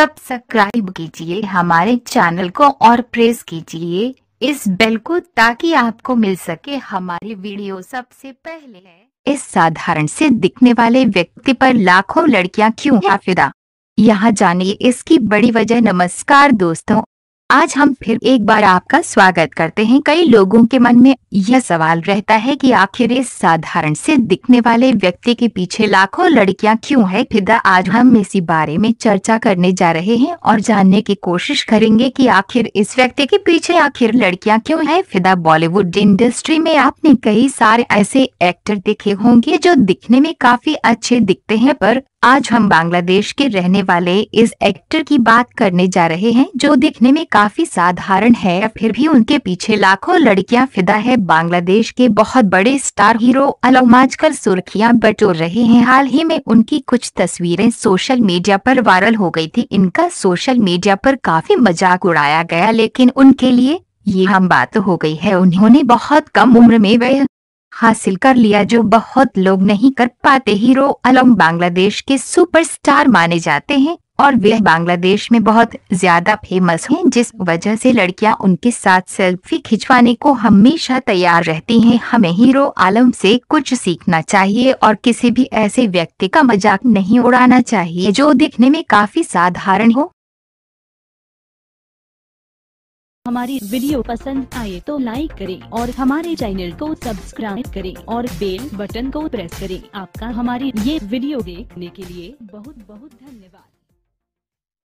subscribe कीजिए हमारे channel को और प्रेस कीजिए इस बेल को ताकि आपको मिल सके हमारी वीडियो सबसे पहले है इस साधारण से दिखने वाले व्यक्ति पर लाखों लड़कियां क्यों हाफिदा यहाँ जानिए इसकी बड़ी वजह नमस्कार दोस्तों आज हम फिर एक बार आपका स्वागत करते हैं कई लोगों के मन में यह सवाल रहता है कि आखिर इस साधारण से दिखने वाले व्यक्ति के पीछे लाखों लड़कियां क्यों है फिदा आज हम इसी बारे में चर्चा करने जा रहे हैं और जानने की कोशिश करेंगे कि आखिर इस व्यक्ति के पीछे आखिर लड़कियां क्यों है फिदा बॉलीवुड इंडस्ट्री में आपने कई सारे ऐसे एक्टर देखे होंगे जो दिखने में काफी अच्छे दिखते हैं पर आज हम बांग्लादेश के रहने वाले इस एक्टर की बात करने जा रहे हैं जो दिखने में काफी काफी साधारण है फिर भी उनके पीछे लाखों लड़कियां फिदा है बांग्लादेश के बहुत बड़े स्टार हीरो अलम आजकल सुर्खियां बटोर रहे हैं हाल ही में उनकी कुछ तस्वीरें सोशल मीडिया पर वायरल हो गई थी इनका सोशल मीडिया पर काफी मजाक उड़ाया गया लेकिन उनके लिए ये हम बात हो गई है उन्होंने बहुत कम उम्र में वह हासिल कर लिया जो बहुत लोग नहीं कर पाते हीरो अलम बांग्लादेश के सुपरस्टार माने जाते हैं और वे बांग्लादेश में बहुत ज्यादा फेमस हैं जिस वजह से लड़कियां उनके साथ सेल्फी खिंचवाने को हमेशा तैयार रहती हैं हमें हीरो आलम से कुछ सीखना चाहिए और किसी भी ऐसे व्यक्ति का मजाक नहीं उड़ाना चाहिए जो दिखने में काफी साधारण हो हमारी वीडियो पसंद आए तो लाइक करें और हमारे चैनल को सब्सक्राइब करें और बेल बटन को प्रेस करें आपका हमारी ये वीडियो देखने के लिए बहुत बहुत धन्यवाद